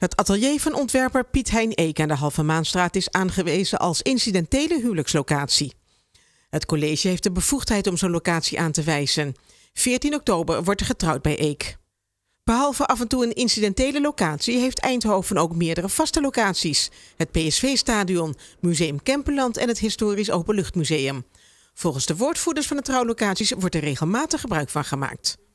Het atelier van ontwerper Piet Hein Eek aan de Halve Maanstraat is aangewezen als incidentele huwelijkslocatie. Het college heeft de bevoegdheid om zo'n locatie aan te wijzen. 14 oktober wordt er getrouwd bij Eek. Behalve af en toe een incidentele locatie heeft Eindhoven ook meerdere vaste locaties. Het PSV-stadion, Museum Kempenland en het Historisch Openluchtmuseum. Volgens de woordvoerders van de trouwlocaties wordt er regelmatig gebruik van gemaakt.